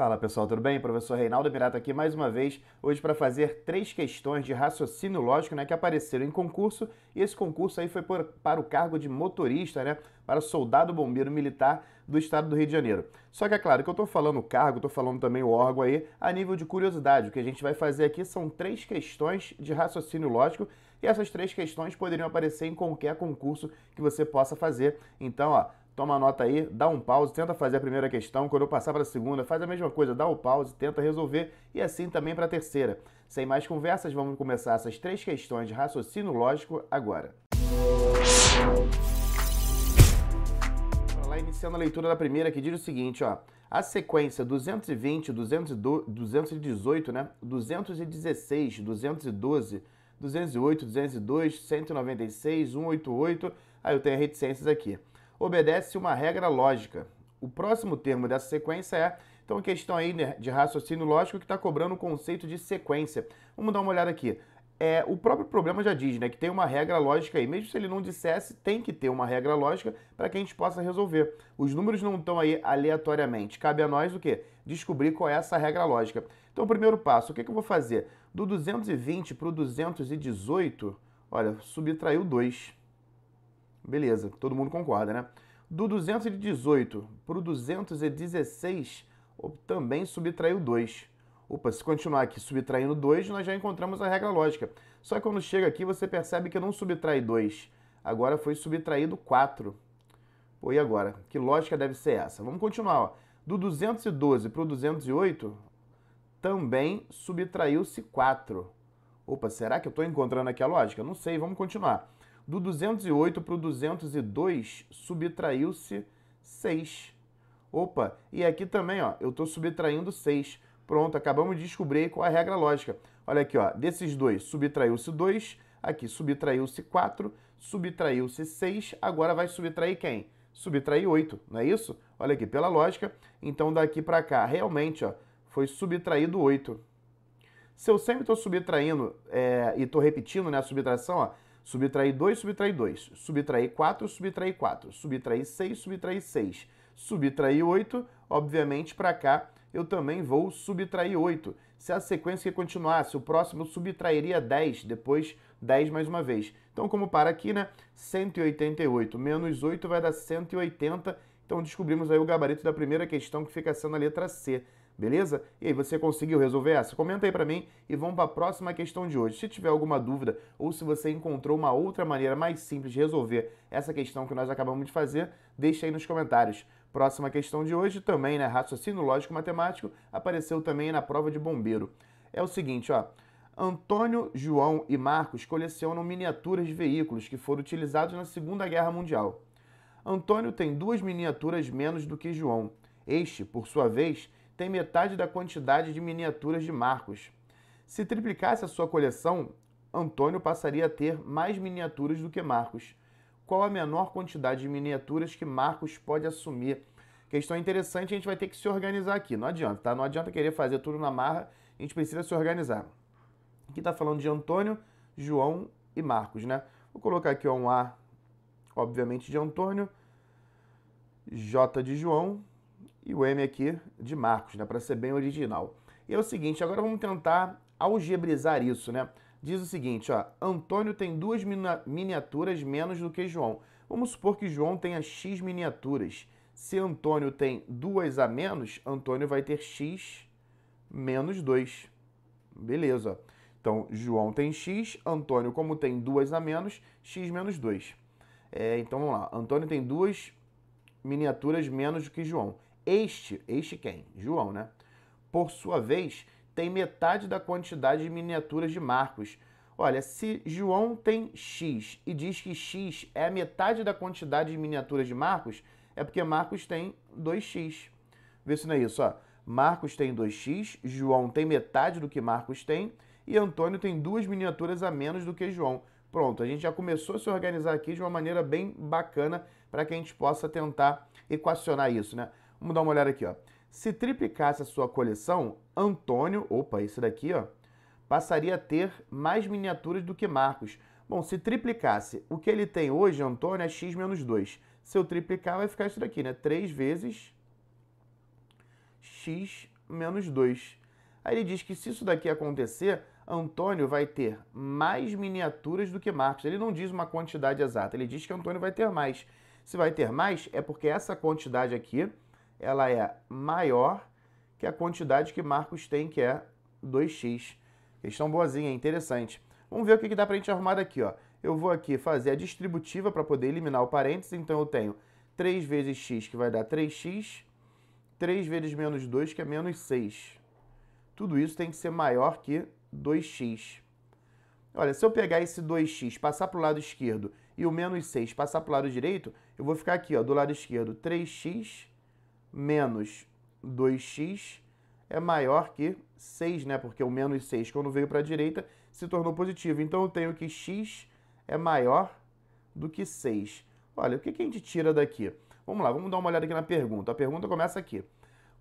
Fala pessoal, tudo bem? Professor Reinaldo Mirata aqui mais uma vez, hoje para fazer três questões de raciocínio lógico né, que apareceram em concurso, e esse concurso aí foi por, para o cargo de motorista, né, para soldado bombeiro militar do estado do Rio de Janeiro. Só que é claro que eu estou falando o cargo, estou falando também o órgão aí, a nível de curiosidade. O que a gente vai fazer aqui são três questões de raciocínio lógico, e essas três questões poderiam aparecer em qualquer concurso que você possa fazer. Então, ó, Toma nota aí, dá um pause, tenta fazer a primeira questão. Quando eu passar para a segunda, faz a mesma coisa, dá o um pause, tenta resolver e assim também para a terceira. Sem mais conversas, vamos começar essas três questões de raciocínio lógico agora. Vamos lá, iniciando a leitura da primeira, que diz o seguinte, ó. A sequência 220, 218, né? 216, 212, 208, 202, 196, 188. Aí eu tenho reticências aqui obedece uma regra lógica. O próximo termo dessa sequência é, então, questão aí né, de raciocínio lógico que está cobrando o conceito de sequência. Vamos dar uma olhada aqui. É, o próprio problema já diz, né, que tem uma regra lógica aí. Mesmo se ele não dissesse, tem que ter uma regra lógica para que a gente possa resolver. Os números não estão aí aleatoriamente. Cabe a nós o quê? Descobrir qual é essa regra lógica. Então, o primeiro passo, o que, é que eu vou fazer? Do 220 para o 218, olha, subtraiu 2. Beleza, todo mundo concorda, né? Do 218 para o 216, também subtraiu 2. Opa, se continuar aqui subtraindo 2, nós já encontramos a regra lógica. Só que quando chega aqui, você percebe que não subtrai 2. Agora foi subtraído 4. Pô, e agora? Que lógica deve ser essa? Vamos continuar. Ó. Do 212 para o 208, também subtraiu-se 4. Opa, será que eu estou encontrando aqui a lógica? Não sei, vamos continuar. Do 208 para o 202, subtraiu-se 6. Opa, e aqui também, ó, eu estou subtraindo 6. Pronto, acabamos de descobrir qual é a regra lógica. Olha aqui, ó, desses dois, subtraiu-se 2, aqui subtraiu-se 4, subtraiu-se 6, agora vai subtrair quem? Subtrair 8, não é isso? Olha aqui, pela lógica, então daqui para cá, realmente, ó, foi subtraído 8. Se eu sempre estou subtraindo é, e estou repetindo né, a subtração, ó, Subtrair 2, subtrair 2. Subtrair 4, subtrair 4. Subtrair 6, subtrair 6. Subtrair 8, obviamente para cá eu também vou subtrair 8. Se a sequência continuasse, o próximo eu subtrairia 10, depois 10 mais uma vez. Então, como para aqui, né? 188 menos 8 vai dar 180. Então, descobrimos aí o gabarito da primeira questão, que fica sendo a letra C. Beleza? E aí, você conseguiu resolver essa? Comenta aí para mim e vamos para a próxima questão de hoje. Se tiver alguma dúvida ou se você encontrou uma outra maneira mais simples de resolver essa questão que nós acabamos de fazer, deixa aí nos comentários. Próxima questão de hoje também, né, raciocínio lógico matemático, apareceu também na prova de bombeiro. É o seguinte, ó, Antônio, João e Marcos colecionam miniaturas de veículos que foram utilizados na Segunda Guerra Mundial. Antônio tem duas miniaturas menos do que João. Este, por sua vez, tem metade da quantidade de miniaturas de Marcos. Se triplicasse a sua coleção, Antônio passaria a ter mais miniaturas do que Marcos. Qual a menor quantidade de miniaturas que Marcos pode assumir? Questão interessante, a gente vai ter que se organizar aqui. Não adianta, tá? Não adianta querer fazer tudo na marra, a gente precisa se organizar. Aqui está falando de Antônio, João e Marcos, né? Vou colocar aqui um A, obviamente, de Antônio, J de João, e o M aqui de Marcos, né? Para ser bem original. E é o seguinte, agora vamos tentar algebrizar isso, né? Diz o seguinte, ó, Antônio tem duas miniaturas menos do que João. Vamos supor que João tenha x miniaturas. Se Antônio tem duas a menos, Antônio vai ter x menos 2. Beleza. Então, João tem x, Antônio, como tem duas a menos, x menos 2. É, então, vamos lá. Antônio tem duas miniaturas menos do que João. Este, este quem? João, né? Por sua vez, tem metade da quantidade de miniaturas de Marcos. Olha, se João tem X e diz que X é a metade da quantidade de miniaturas de Marcos, é porque Marcos tem 2X. Vê se não é isso, ó. Marcos tem 2x, João tem metade do que Marcos tem e Antônio tem duas miniaturas a menos do que João. Pronto, a gente já começou a se organizar aqui de uma maneira bem bacana para que a gente possa tentar equacionar isso, né? Vamos dar uma olhada aqui, ó. Se triplicasse a sua coleção, Antônio, opa, esse daqui, ó, passaria a ter mais miniaturas do que Marcos. Bom, se triplicasse, o que ele tem hoje, Antônio, é x menos 2. Se eu triplicar, vai ficar isso daqui, né? 3 vezes x menos 2. Aí ele diz que se isso daqui acontecer, Antônio vai ter mais miniaturas do que Marcos. Ele não diz uma quantidade exata, ele diz que Antônio vai ter mais. Se vai ter mais, é porque essa quantidade aqui ela é maior que a quantidade que Marcos tem, que é 2x. Questão boazinha, é interessante. Vamos ver o que, que dá para a gente arrumar daqui. Ó. Eu vou aqui fazer a distributiva para poder eliminar o parênteses, então eu tenho 3 vezes x, que vai dar 3x, 3 vezes menos 2, que é menos 6. Tudo isso tem que ser maior que 2x. Olha, se eu pegar esse 2x, passar para o lado esquerdo, e o menos 6 passar para o lado direito, eu vou ficar aqui, ó, do lado esquerdo, 3x menos 2x é maior que 6, né? Porque o menos 6, quando veio para a direita, se tornou positivo. Então eu tenho que x é maior do que 6. Olha, o que, a gente tira daqui? Vamos lá, vamos dar uma olhada aqui na pergunta. A pergunta começa aqui.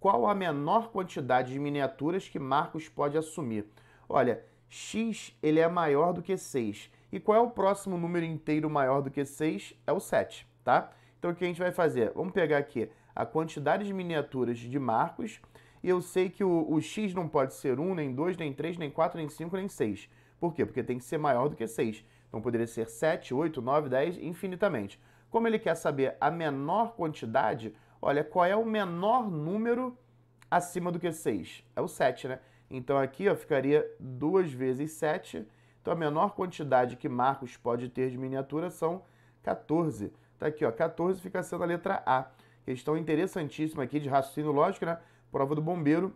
Qual a menor quantidade de miniaturas que Marcos pode assumir? Olha, x ele é maior do que 6. E qual é o próximo número inteiro maior do que 6? É o 7, tá? Então o que a gente vai fazer? Vamos pegar aqui a quantidade de miniaturas de marcos, e eu sei que o, o x não pode ser 1, nem 2, nem 3, nem 4, nem 5, nem 6. Por quê? Porque tem que ser maior do que 6. Então poderia ser 7, 8, 9, 10, infinitamente. Como ele quer saber a menor quantidade, olha, qual é o menor número acima do que 6? É o 7, né? Então aqui ó, ficaria 2 vezes 7. Então a menor quantidade que Marcos pode ter de miniatura são 14. Tá aqui, ó, 14 fica sendo a letra A. Questão interessantíssima aqui de raciocínio lógico, né? Prova do bombeiro,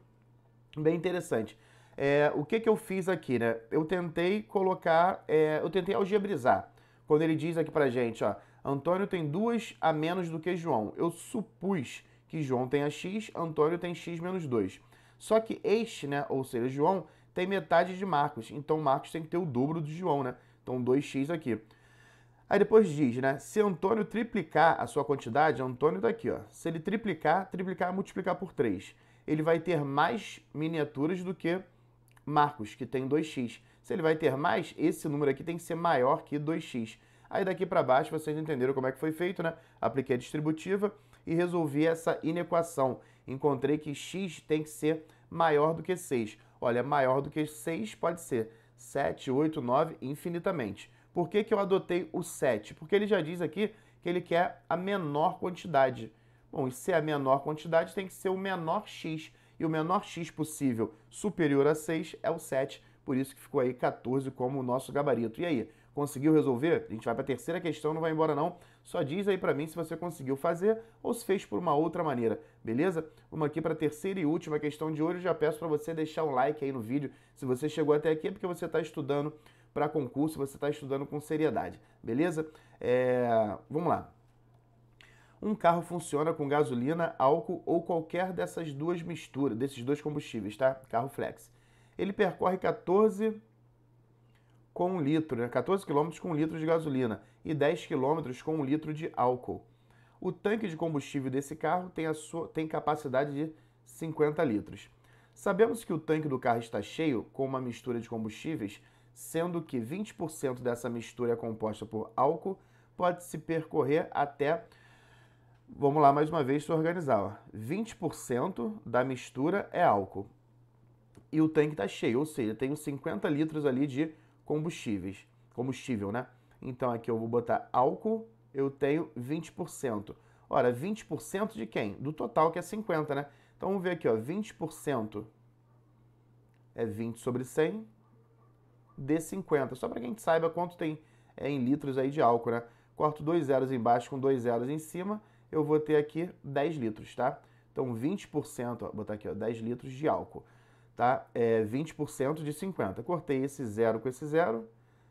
bem interessante. É, o que, que eu fiz aqui, né? Eu tentei colocar, é, eu tentei algebrizar. Quando ele diz aqui pra gente, ó, Antônio tem duas a menos do que João. Eu supus que João tenha x, Antônio tem x menos 2. Só que este, né, ou seja, João, tem metade de Marcos. Então Marcos tem que ter o dobro de João, né? Então 2x aqui. Aí depois diz, né? Se Antônio triplicar a sua quantidade, Antônio tá aqui, ó. Se ele triplicar, triplicar, multiplicar por 3, ele vai ter mais miniaturas do que Marcos, que tem 2x. Se ele vai ter mais, esse número aqui tem que ser maior que 2x. Aí daqui para baixo vocês entenderam como é que foi feito, né? Apliquei a distributiva e resolvi essa inequação. Encontrei que x tem que ser maior do que 6. Olha, maior do que 6 pode ser 7, 8, 9, infinitamente. Por que, que eu adotei o 7? Porque ele já diz aqui que ele quer a menor quantidade. Bom, e se é a menor quantidade, tem que ser o menor x. E o menor x possível superior a 6 é o 7, por isso que ficou aí 14 como o nosso gabarito. E aí, conseguiu resolver? A gente vai para a terceira questão, não vai embora não. Só diz aí para mim se você conseguiu fazer ou se fez por uma outra maneira, beleza? Vamos aqui para a terceira e última questão de hoje. Eu já peço para você deixar um like aí no vídeo se você chegou até aqui, é porque você está estudando para concurso, você está estudando com seriedade, beleza? É, vamos lá. Um carro funciona com gasolina, álcool ou qualquer dessas duas misturas, desses dois combustíveis, tá? Carro flex. Ele percorre 14 com um litro, né? 14 km com um litro de gasolina e 10 km com um litro de álcool. O tanque de combustível desse carro tem, a sua, tem capacidade de 50 litros. Sabemos que o tanque do carro está cheio com uma mistura de combustíveis sendo que 20% dessa mistura é composta por álcool, pode-se percorrer até. Vamos lá mais uma vez se organizar. Ó. 20% da mistura é álcool. E o tanque está cheio, ou seja, tenho 50 litros ali de combustíveis. Combustível, né? Então aqui eu vou botar álcool, eu tenho 20%. Ora, 20% de quem? Do total que é 50, né? Então vamos ver aqui, ó, 20% é 20 sobre 100 de 50 Só para quem saiba quanto tem é, em litros aí de álcool, né? Corto dois zeros embaixo com dois zeros em cima, eu vou ter aqui 10 litros, tá? Então 20%, ó, botar aqui, ó, 10 litros de álcool, tá? É 20% de 50. Cortei esse zero com esse zero,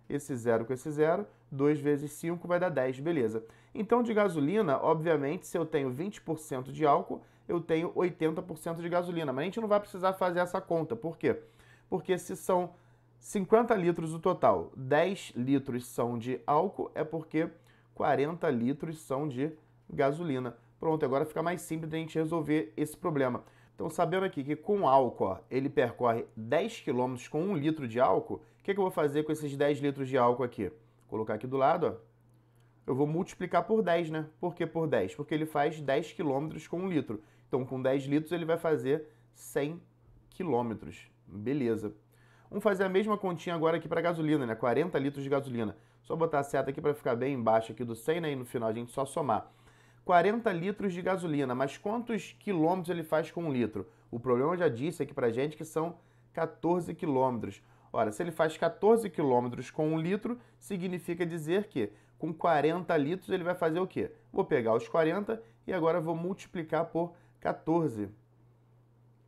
esse zero com esse zero, 2 vezes 5 vai dar 10, beleza. Então, de gasolina, obviamente, se eu tenho 20% de álcool, eu tenho 80% de gasolina. Mas a gente não vai precisar fazer essa conta. Por quê? Porque se são 50 litros o total, 10 litros são de álcool, é porque 40 litros são de gasolina. Pronto, agora fica mais simples a gente resolver esse problema. Então, sabendo aqui que com álcool ele percorre 10 km com 1 litro de álcool, o que, que, eu vou fazer com esses 10 litros de álcool aqui? Vou colocar aqui do lado, ó. Eu vou multiplicar por 10, né? Por que por 10? Porque ele faz 10 km com 1 litro. Então, com 10 litros, ele vai fazer 100 km. Beleza. Vamos fazer a mesma continha agora aqui para gasolina, né? 40 litros de gasolina. Só botar a seta aqui para ficar bem embaixo aqui do 100, né? E no final a gente só somar. 40 litros de gasolina, mas quantos quilômetros ele faz com um litro? O problema já disse aqui para gente que são 14 quilômetros. Ora, se ele faz 14 quilômetros com um litro, significa dizer que com 40 litros ele vai fazer o quê? Vou pegar os 40 e agora vou multiplicar por 14.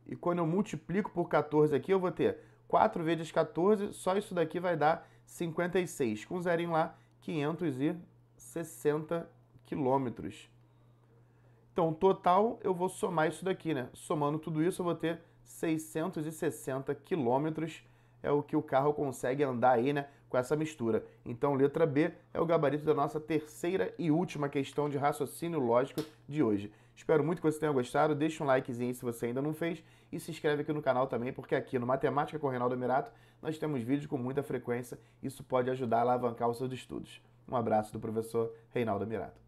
E quando eu multiplico por 14 aqui, eu vou ter 4 vezes 14, só isso daqui vai dar 56. Com zero zerinho lá, 560 quilômetros. Então, total, eu vou somar isso daqui, né? Somando tudo isso, eu vou ter 660 quilômetros. É o que o carro consegue andar aí, né? Com essa mistura. Então, letra B é o gabarito da nossa terceira e última questão de raciocínio lógico de hoje. Espero muito que você tenha gostado. Deixa um likezinho se você ainda não fez e se inscreve aqui no canal também, porque aqui no Matemática com Reinaldo Mirato nós temos vídeos com muita frequência. Isso pode ajudar a alavancar os seus estudos. Um abraço do professor Reinaldo Mirato.